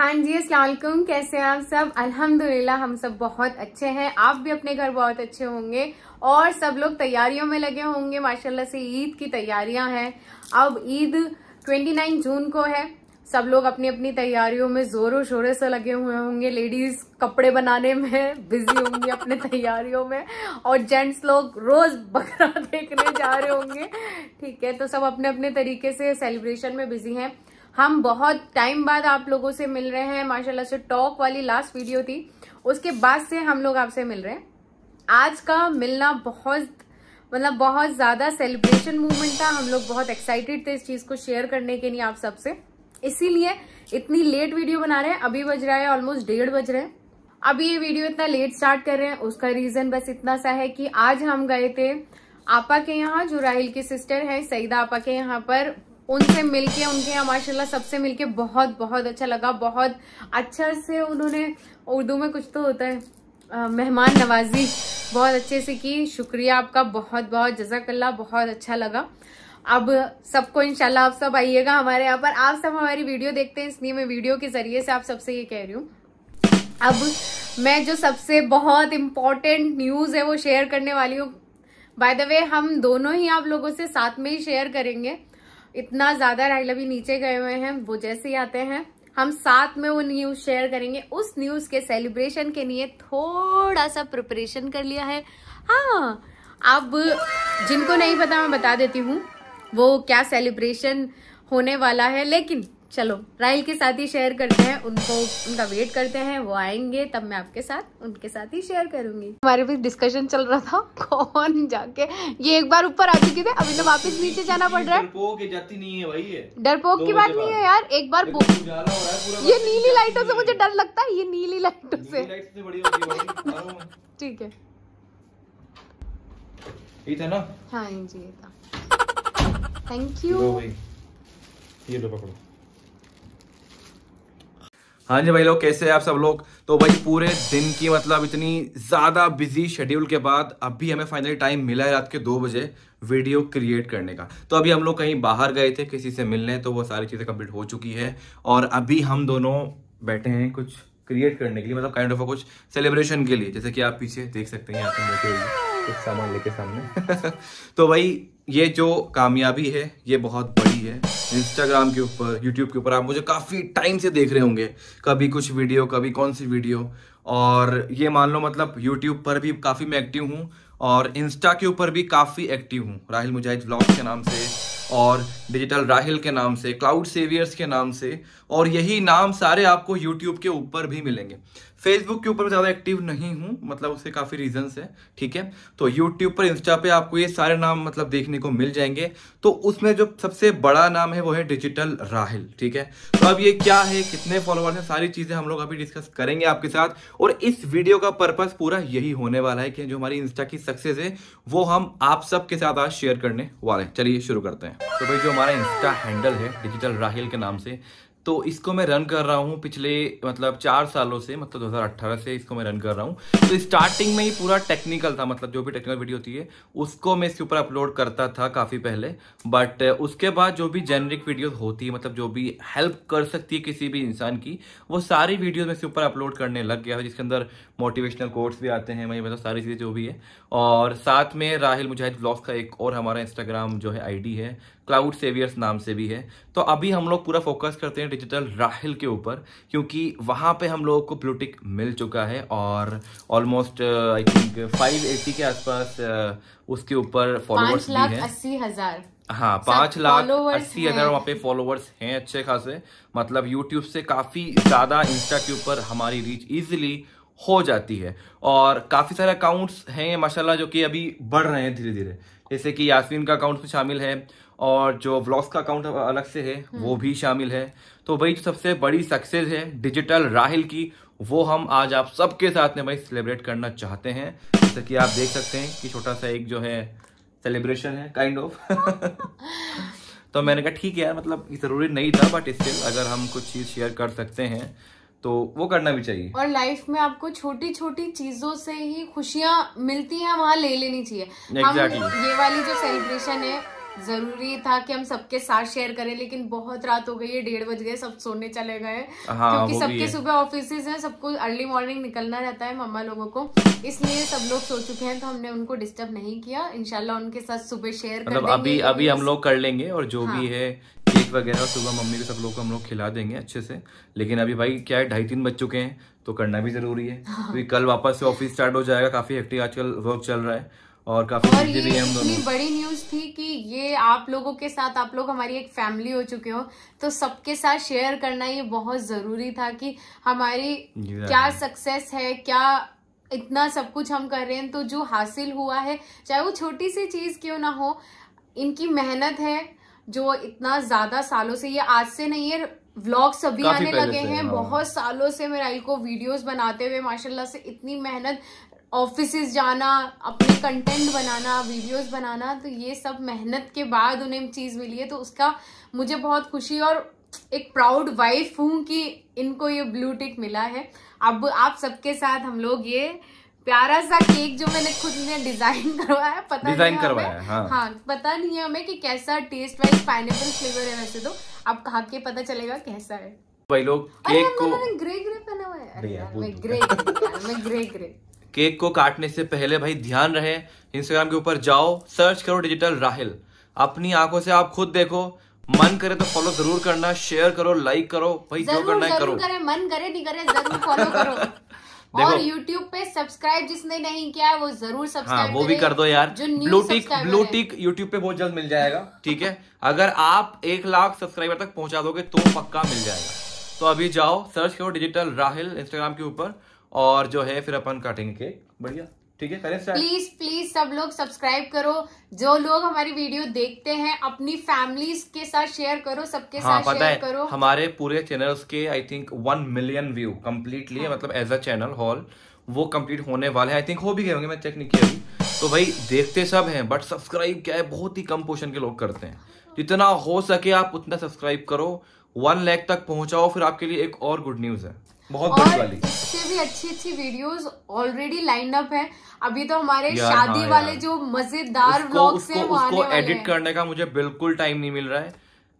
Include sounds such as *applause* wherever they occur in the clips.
हाँ जी असलाकुम कैसे हैं आप सब अल्हम्दुलिल्लाह हम सब बहुत अच्छे हैं आप भी अपने घर बहुत अच्छे होंगे और सब लोग तैयारियों में लगे होंगे माशाल्लाह से ईद की तैयारियां हैं अब ईद 29 जून को है सब लोग अपनी अपनी तैयारियों में जोरों शोरों से लगे हुए होंगे लेडीज कपड़े बनाने में बिजी होंगी अपने तैयारियों में और जेंट्स लोग रोज बकरा *laughs* देखने जा रहे होंगे ठीक है तो सब अपने अपने तरीके से सेलिब्रेशन में बिजी हैं हम बहुत टाइम बाद आप लोगों से मिल रहे हैं माशाल्लाह से टॉक वाली लास्ट वीडियो थी उसके बाद से हम लोग आपसे मिल रहे हैं आज का मिलना बहुत मतलब बहुत ज़्यादा सेलिब्रेशन मूवमेंट था हम लोग बहुत एक्साइटेड थे इस चीज़ को शेयर करने के लिए आप सबसे इसीलिए इतनी लेट वीडियो बना रहे हैं अभी बज रहा है ऑलमोस्ट डेढ़ बज रहे हैं अभी ये वीडियो इतना लेट स्टार्ट कर रहे हैं उसका रीज़न बस इतना सा है कि आज हम गए थे आपा के यहाँ जो राहिल की सिस्टर है सईदा आपा के यहाँ पर उनसे मिलके उनके यहाँ माशा सबसे मिलके बहुत बहुत अच्छा लगा बहुत अच्छा से उन्होंने उर्दू में कुछ तो होता है मेहमान नवाजी बहुत अच्छे से की शुक्रिया आपका बहुत बहुत जजाकल्ला बहुत अच्छा लगा अब सबको इनशाला आप सब आइएगा हमारे यहाँ पर आप सब हमारी वीडियो देखते हैं इसलिए मैं वीडियो के जरिए से आप सबसे ये कह रही हूँ अब मैं जो सबसे बहुत इम्पॉर्टेंट न्यूज़ है वो शेयर करने वाली हूँ बाय द वे हम दोनों ही आप लोगों से साथ में ही शेयर करेंगे इतना ज्यादा राइल अभी नीचे गए हुए हैं वो जैसे ही आते हैं हम साथ में वो न्यूज शेयर करेंगे उस न्यूज के सेलिब्रेशन के लिए थोड़ा सा प्रिपरेशन कर लिया है हाँ अब जिनको नहीं पता मैं बता देती हूँ वो क्या सेलिब्रेशन होने वाला है लेकिन चलो राहिल के साथ ही शेयर करते हैं उनको उनका वेट करते हैं वो आएंगे तब मैं आपके साथ उनके साथ ही शेयर करूंगी हमारे बीच डिस्कशन चल रहा था *laughs* कौन जाके ये एक बार ऊपर आ चुकी थे अभी तो वापस नीचे जाना पड़ रहा है डरपोक जाती नहीं है भाई डरपोक की बात नहीं है यार एक बार ये नीली लाइटों से मुझे डर लगता है ये नीली लाइटों से *laughs* ठीक है ना हाँ जी ये था थैंक यू ये लो पकड़ो हाँ जी भाई लोग कैसे हैं आप सब लोग तो भाई पूरे दिन की मतलब इतनी ज़्यादा बिजी शेड्यूल के बाद अभी हमें फाइनली टाइम मिला है रात के दो बजे वीडियो क्रिएट करने का तो अभी हम लोग कहीं बाहर गए थे किसी से मिलने तो वो सारी चीज़ें कंप्लीट हो चुकी है और अभी हम दोनों बैठे हैं कुछ क्रिएट करने के लिए मतलब काइंड ऑफ कुछ सेलिब्रेशन के लिए जैसे कि आप पीछे देख सकते हैं यहाँ पे बैठे हुए कुछ सामान लेके सामने *laughs* तो भाई ये जो कामयाबी है ये बहुत बड़ी है इंस्टाग्राम के ऊपर यूट्यूब के ऊपर आप मुझे काफ़ी टाइम से देख रहे होंगे कभी कुछ वीडियो कभी कौन सी वीडियो और ये मान लो मतलब यूट्यूब पर भी काफ़ी मैं एक्टिव हूँ और इंस्टा के ऊपर भी काफ़ी एक्टिव हूँ राहुल मुजाहिद ब्लॉग के नाम से और डिजिटल राहिल के नाम से क्लाउड सेवियर्स के नाम से और यही नाम सारे आपको यूट्यूब के ऊपर भी मिलेंगे फेसबुक के ऊपर ज़्यादा एक्टिव नहीं हूँ मतलब उससे काफ़ी रीजन्स है ठीक है तो यूट्यूब पर इंस्टा पे आपको ये सारे नाम मतलब देखने को मिल जाएंगे तो उसमें जो सबसे बड़ा नाम है वो है डिजिटल राहिल ठीक है तो अब ये क्या है कितने फॉलोअर्स हैं सारी चीज़ें हम लोग अभी डिस्कस करेंगे आपके साथ और इस वीडियो का पर्पज़ पूरा यही होने वाला है कि जो हमारी इंस्टा की सक्सेस है वो हम आप सबके साथ आज शेयर करने वाले हैं चलिए शुरू करते हैं तो भाई जो हमारा इंस्टा हैंडल है डिजिटल राहिल के नाम से तो इसको मैं रन कर रहा हूँ पिछले मतलब चार सालों से मतलब 2018 से इसको मैं रन कर रहा हूँ तो स्टार्टिंग में ही पूरा टेक्निकल था मतलब जो भी टेक्निकल वीडियो होती है उसको मैं इसके ऊपर अपलोड करता था काफ़ी पहले बट उसके बाद जो भी जेनरिक वीडियोस होती है मतलब जो भी हेल्प कर सकती है किसी भी इंसान की वो सारी वीडियोज मैं इसके ऊपर अपलोड करने लग गया जिसके अंदर मोटिवेशनल कोर्ट्स भी आते हैं मैं मतलब सारी चीज़ें जो भी है और साथ में राहिल मुजाहिद ब्लॉग का एक और हमारा इंस्टाग्राम जो है आई है क्लाउड सेवियर्स नाम से भी है तो अभी हम लोग पूरा फोकस करते हैं डिजिटल राहल के ऊपर क्योंकि वहाँ पे हम लोगों को ब्लूटिक मिल चुका है और ऑलमोस्ट आई थिंक एटी के आसपास uh, उसके ऊपर फॉलोअर्स भी हैं अस्सी हजार हाँ पाँच लाख अस्सी हजार हाँ, वहाँ पे फॉलोअर्स हैं अच्छे खासे मतलब यूट्यूब से काफ़ी ज़्यादा इंस्टा के ऊपर हमारी रीच इजिली हो जाती है और काफ़ी सारे अकाउंट्स हैं माशाल्लाह जो कि अभी बढ़ रहे हैं धीरे धीरे जैसे कि यासमीन का अकाउंट शामिल है और जो व्लॉग्स का अकाउंट अलग से है हम्म। वो भी शामिल है तो भाई जो सबसे बड़ी सक्सेस है डिजिटल राहिल की वो हम आज आप सबके साथ में भाई सेलिब्रेट करना चाहते हैं जैसे कि आप देख सकते हैं कि छोटा सा एक जो है सेलिब्रेशन है काइंड ऑफ *laughs* तो मैंने कहा ठीक है यार मतलब ज़रूरी नहीं था बट स्टिल अगर हम कुछ चीज़ शेयर कर सकते हैं तो वो करना भी चाहिए और लाइफ में आपको छोटी छोटी चीजों से ही खुशियाँ मिलती हैं वहाँ ले लेनी चाहिए exactly. हम ये वाली जो सेलिब्रेशन है जरूरी था कि हम सबके साथ शेयर करें लेकिन बहुत रात हो गई है डेढ़ बज गए सब सोने चले गए हाँ, क्योंकि सबके सुबह ऑफिस हैं सबको अर्ली मॉर्निंग निकलना रहता है मम्मा लोगों को इसलिए सब लोग सो चुके हैं तो हमने उनको डिस्टर्ब नहीं किया इनशाला उनके साथ सुबह शेयर मतलब अभी तो अभी हम लोग कर लेंगे और जो हाँ. भी है केक वगैरह सुबह मम्मी के सब लोग को हम लोग खिला देंगे अच्छे से लेकिन अभी भाई क्या है ढाई तीन बज चुके हैं तो करना भी जरूरी है हाँ। क्योंकि कल वापस से ऑफिस स्टार्ट हो जाएगा काफी एक्टिव आजकल वर्क चल रहा है और काफी और ये भी हम इतनी बड़ी न्यूज थी कि ये आप लोगों के साथ आप लोग हमारी एक फैमिली हो चुके हो तो सबके साथ शेयर करना ये बहुत जरूरी था कि हमारी क्या सक्सेस है क्या इतना सब कुछ हम कर रहे हैं तो जो हासिल हुआ है चाहे वो छोटी सी चीज क्यों ना हो इनकी मेहनत है जो इतना ज्यादा सालों से ये आज से नहीं है व्लॉग सभी आने लगे हैं हाँ। बहुत सालों से मेराइल को वीडियोस बनाते हुए माशाल्लाह से इतनी मेहनत ऑफिस जाना अपने कंटेंट बनाना वीडियोस बनाना तो ये सब मेहनत के बाद उन्हें चीज़ मिली है तो उसका मुझे बहुत खुशी और एक प्राउड वाइफ हूं कि इनको ये ब्लू टिक मिला है अब आप सबके साथ हम लोग ये प्यारा सा केक जो मैंने खुद ने डिजाइन *laughs* करवाया है पता डिजाइन करवाया हाँ।, हाँ पता नहीं है हमें कि कैसा टेस्ट वाइज पाइनएपल फ्लेवर है वैसे तो आप खा के पता चलेगा कैसा है भाई लोग केक को ग्रे ग्रे पहना हुआ है ग्रे ग्रे ग्रे केक को काटने से पहले भाई ध्यान रहे इंस्टाग्राम के ऊपर जाओ सर्च करो डिजिटल राहिल अपनी आंखों से आप खुद देखो मन करे तो फॉलो जरूर करना शेयर करो लाइक करो भाई जो करना है करो करे, मन करे नहीं करे जरूर फॉलो *laughs* करो और YouTube पे सब्सक्राइब जिसने नहीं किया वो जरूर सब्सक्राइब हाँ, वो भी कर दो यार ब्लूटिक ब्लूटिक यूट्यूब YouTube पे बहुत जल्द मिल जाएगा ठीक है अगर आप एक लाख सब्सक्राइबर तक पहुंचा दोगे तो पक्का मिल जाएगा तो अभी जाओ सर्च करो डिजिटल राहिल इंस्टाग्राम के ऊपर और जो है फिर अपन काटेंगे केक बढ़िया ठीक है करें प्लीज प्लीज सब लोग सब्सक्राइब करो जो लोग हमारी वीडियो देखते हैं अपनी फैमिली के साथ शेयर करो सबके हाँ, साथ पता शेयर करो हमारे पूरे चैनल के I think one million view completely मतलब एज अ चैनल हॉल वो कंप्लीट होने वाले हैं आई थिंक हो भी गए होंगे मैं चेक नहीं किया तो भाई देखते सब हैं बट सब्सक्राइब क्या है बहुत ही कम पोर्शन के लोग करते हैं हाँ। जितना हो सके आप उतना सब्सक्राइब करो वन लैख तक पहुंचाओ फिर आपके लिए एक और गुड न्यूज है बहुत बड़ी वाली इससे भी अच्छी अच्छी वीडियोस ऑलरेडी लाइन अप है अभी तो हमारे हाँ शादी हाँ, वाले जो मजेदार व्लॉग्स हैं वो आने उसको एडिट करने का मुझे बिल्कुल टाइम नहीं मिल रहा है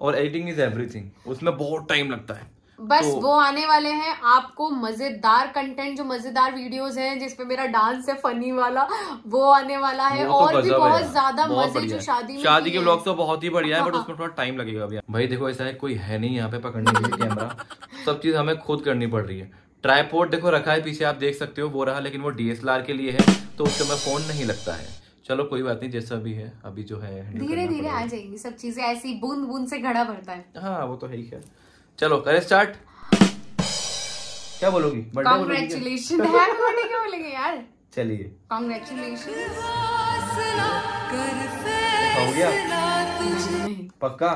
और एडिटिंग इज एवरीथिंग उसमें बहुत टाइम लगता है बस तो, वो आने वाले हैं आपको मजेदार कंटेंट जो मजेदार वीडियोस हैं जिसपे मेरा डांस है फनी वाला वो आने वाला है तो और भी बहुत ज्यादा मजे जो शादी में शादी के ब्लॉग तो बहुत ही बढ़िया है बट हाँ। उसमें थोड़ा टाइम लगेगा अभी भाई देखो ऐसा है कोई है नहीं यहाँ पे पकड़ने के लिए कैमरा सब चीज हमें खुद करनी पड़ रही है ट्राईपोर्ट देखो रखा है पीछे आप देख सकते हो वो रहा लेकिन वो डीएसएलआर के लिए है तो उससे मैं फोन नहीं लगता है चलो कोई बात नहीं जैसा भी है अभी जो है धीरे धीरे आ जाएंगी सब चीजें ऐसी बूंद बूंद से घड़ा भरता है हाँ वो तो है ही है चलो करें स्टार्ट क्या बोलोगी कॉन्ग्रेचुलेशन *laughs* बोलेंगे यार चलिए पक्का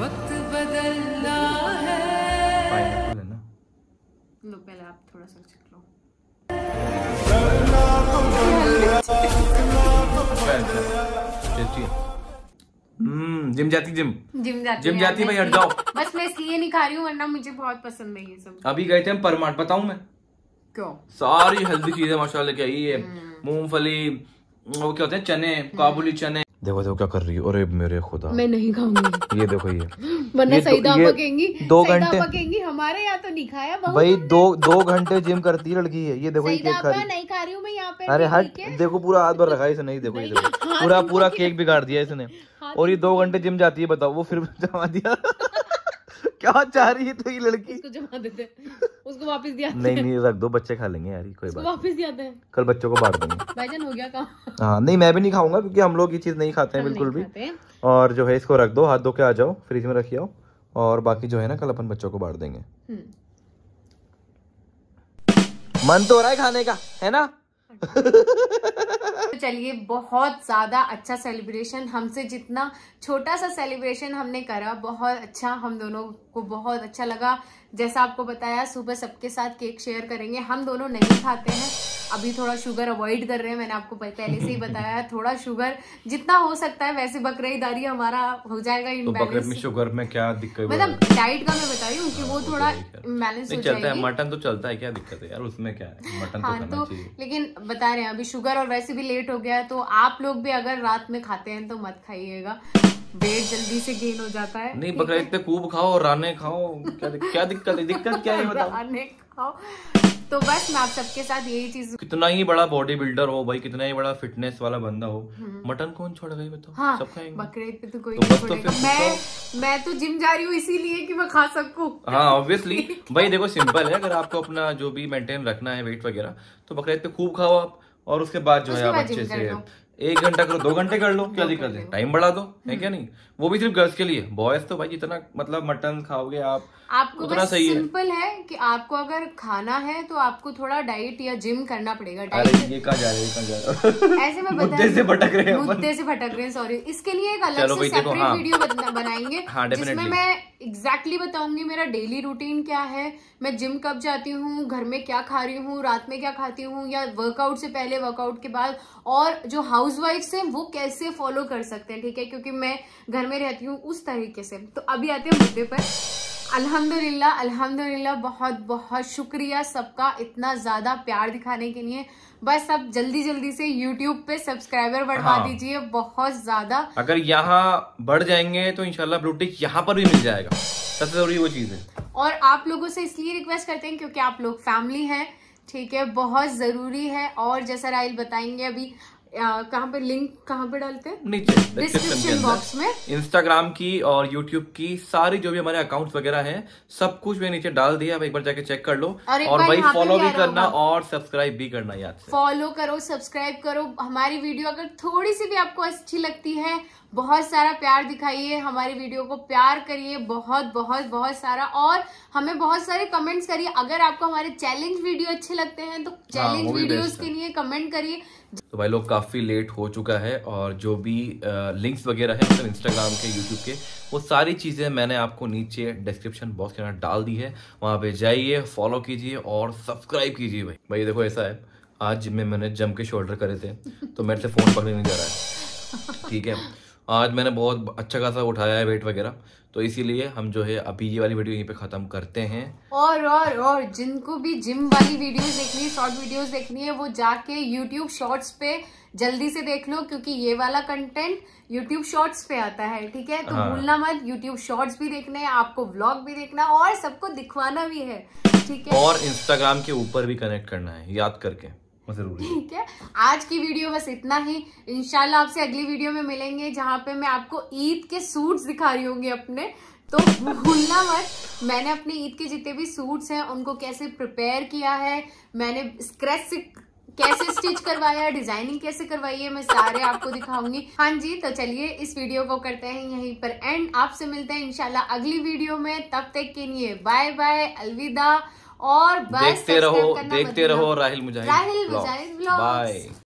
वक्त बदलना है ना लो पहले आप थोड़ा सा लो हम्म जिम जाती जिम जिम जाती जिम जाती जाओ *laughs* बस मैं इसलिए नहीं खा रही हूँ वरना मुझे बहुत पसंद है ये सब अभी गए थे हम परमाट बताऊ मैं क्यों सारी हेल्दी चीजें माशाल्लाह क्या ये हम्म। मूंगफली वो क्या होते हैं चने काबुली हम्म। चने देखो देखो क्या कर रही है अरे मेरे खुदा मैं नहीं खाऊंगी ये देखो ये वरना सही दाम पकेंगी दो घंटे पकेंगी हमारे यहाँ तो नहीं खाया भाई दो दो घंटे जिम करती लड़की है ये देखो ये केक खा रही नहीं खा रही हूँ मैं यहाँ पे अरे हट देखो पूरा हाथ भर रखा है इसने देखो ये देखो पूरा पूरा केक बिगाड़ दिया इसने और ये दो घंटे जिम जाती है बताओ वो फिर *laughs* जमा दिया *laughs* क्या चाह रही है तेरी लड़की उसको जमा देते उसको वापस दिया नहीं नहीं रख दो बच्चे खा लेंगे यार कोई बात वापस दिया कल बच्चों को बांट देंगे भाईजान हो गया काम हाँ नहीं मैं भी नहीं खाऊंगा क्योंकि हम लोग ये चीज नहीं खाते हैं बिल्कुल भी और जो है इसको रख दो हाथ धो के आ जाओ फ्रिज में रखिए और बाकी जो है ना कल अपन बच्चों को बांट देंगे हम्म। मन तो हो रहा है खाने का है ना हाँ। *laughs* तो चलिए बहुत ज़्यादा अच्छा सेलिब्रेशन हमसे जितना छोटा सा सेलिब्रेशन हमने करा बहुत अच्छा हम दोनों आपको बहुत अच्छा लगा जैसा आपको बताया सुबह सबके साथ केक शेयर करेंगे हम दोनों नहीं खाते हैं अभी थोड़ा शुगर अवॉइड कर रहे हैं मैंने आपको पहले से ही बताया *laughs* थोड़ा शुगर जितना हो सकता है वैसे बकरेदारी हमारा हो जाएगा इन तो में शुगर में क्या दिक्कत मतलब डाइट का मैं बता रही हूँ की वो हाँ, तो थोड़ा इम्बेलेंस हो चलता है मटन तो चलता है क्या दिक्कत है यार उसमें क्या है मटन तो हाँ तो लेकिन बता रहे हैं अभी शुगर और वैसे भी लेट हो गया तो आप लोग भी अगर रात में खाते हैं तो मत खाइएगा वेट जल्दी से गेन हो जाता है नहीं बकरा इतने खूब खाओ और राने खाओ क्या क्या दिक्कत है दिक्कत क्या है राने खाओ तो बस मैं आप सबके साथ यही चीज कितना ही बड़ा बॉडी बिल्डर हो भाई कितना ही बड़ा फिटनेस वाला बंदा हो हम्म। मटन कौन छोड़ गई बताओ हाँ, सब खाएंगे बकरे पे तो कोई तो नहीं तो मैं तो- मैं तो जिम जा रही हूँ इसीलिए कि मैं खा सकू हाँ ऑब्वियसली *laughs* भाई देखो सिंपल है अगर आपको अपना जो भी मेंटेन रखना है वेट वगैरह तो बकरे पे खूब खाओ आप और उसके बाद जो है आप अच्छे से एक घंटा करो दो घंटे कर लो क्या दिक्कत है टाइम बढ़ा दो है हम्म। क्या नहीं वो भी सिर्फ गर्ल्स के लिए बॉयज तो भाई जितना मतलब मटन खाओगे आप आपको उतना सही सिंपल है।, है कि आपको अगर खाना है तो आपको थोड़ा डाइट या जिम करना पड़ेगा अरे ये कहा जा रहे *laughs* ऐसे में मुद्दे से भटक रहे हैं मुद्दे से भटक रहे हैं सॉरी इसके लिए एक अलग से सेपरेट वीडियो हाँ। बनाएंगे हाँ, जिसमें मैं एग्जैक्टली बताऊंगी मेरा डेली रूटीन क्या है मैं जिम कब जाती हूँ घर में क्या खा रही हूँ रात में क्या खाती हूँ या वर्कआउट से पहले वर्कआउट के बाद और जो हाउस हाउसवाइफ्स हैं वो कैसे फॉलो कर सकते हैं ठीक है क्योंकि मैं घर में रहती हूँ उस तरीके से तो अभी आते हैं मुद्दे पर अल्हम्दुलिल्लाह अल्हम्दुलिल्लाह बहुत बहुत शुक्रिया सबका इतना ज़्यादा प्यार दिखाने के लिए बस आप जल्दी जल्दी से YouTube पे सब्सक्राइबर बढ़वा हाँ। दीजिए बहुत ज़्यादा अगर यहाँ बढ़ जाएंगे तो इनशाला ब्लूटिक यहाँ पर भी मिल जाएगा सबसे जरूरी वो चीज़ है और आप लोगों से इसलिए रिक्वेस्ट करते हैं क्योंकि आप लोग फैमिली है ठीक है बहुत ज़रूरी है और जैसा राहल बताएंगे अभी कहाँ पे लिंक कहाँ पे डालते हैं नीचे डिस्क्रिप्शन बॉक्स में इंस्टाग्राम की और यूट्यूब की सारी जो भी हमारे अकाउंट्स वगैरह हैं सब कुछ मैं नीचे डाल दिया एक बार जाके चेक कर लो और, और भाई फॉलो भी करना और सब्सक्राइब भी करना यार फॉलो करो सब्सक्राइब करो हमारी वीडियो अगर थोड़ी सी भी आपको अच्छी लगती है बहुत सारा प्यार दिखाइए हमारे वीडियो को प्यार करिए बहुत बहुत बहुत सारा और हमें बहुत सारे कमेंट्स करिए अगर आपको हमारे चैलेंज वीडियो अच्छे लगते हैं तो चैलेंज हाँ, वीडियोस के लिए कमेंट करिए तो भाई लोग काफ़ी लेट हो चुका है और जो भी लिंक्स वगैरह है तो इंस्टाग्राम के यूट्यूब के वो सारी चीज़ें मैंने आपको नीचे डिस्क्रिप्शन बॉक्स के अंदर डाल दी है वहाँ पे जाइए फॉलो कीजिए और सब्सक्राइब कीजिए भाई भाई देखो ऐसा है आज जिम में मैंने जम के शोल्डर करे थे तो मेरे से फ़ोन पकड़ नहीं जा रहा है ठीक है आज मैंने बहुत अच्छा खासा उठाया है वेट वगैरह तो इसीलिए हम जो है अभी ये वाली वीडियो यहीं पे खत्म करते हैं और और और जिनको भी जिम वाली वीडियोस देखनी है शॉर्ट वीडियोस देखनी है वो जाके यूट्यूब शॉर्ट्स पे जल्दी से देख लो क्योंकि ये वाला कंटेंट यूट्यूब शॉर्ट्स पे आता है ठीक है तो हाँ। भूलना मत यूट्यूब शॉर्ट्स भी देखने आपको ब्लॉग भी देखना और सबको दिखवाना भी है ठीक है और इंस्टाग्राम के ऊपर भी कनेक्ट करना है याद करके ठीक है आज की वीडियो बस इतना ही इनशाला आपसे अगली वीडियो में मिलेंगे जहाँ पे मैं आपको ईद के सूट्स दिखा रही होंगी अपने तो भूलना मत मैंने अपने ईद के जितने भी सूट्स हैं उनको कैसे प्रिपेयर किया है मैंने स्क्रेच से कैसे स्टिच करवाया डिजाइनिंग कैसे करवाई है मैं सारे आपको दिखाऊंगी हाँ जी तो चलिए इस वीडियो को करते हैं यहीं पर एंड आपसे मिलते हैं इंशाल्लाह अगली वीडियो में तब तक के लिए बाय बाय अलविदा और बस देखते रहो देखते रहो राहिल मुजाहिद राहिल मुजाहिद बाय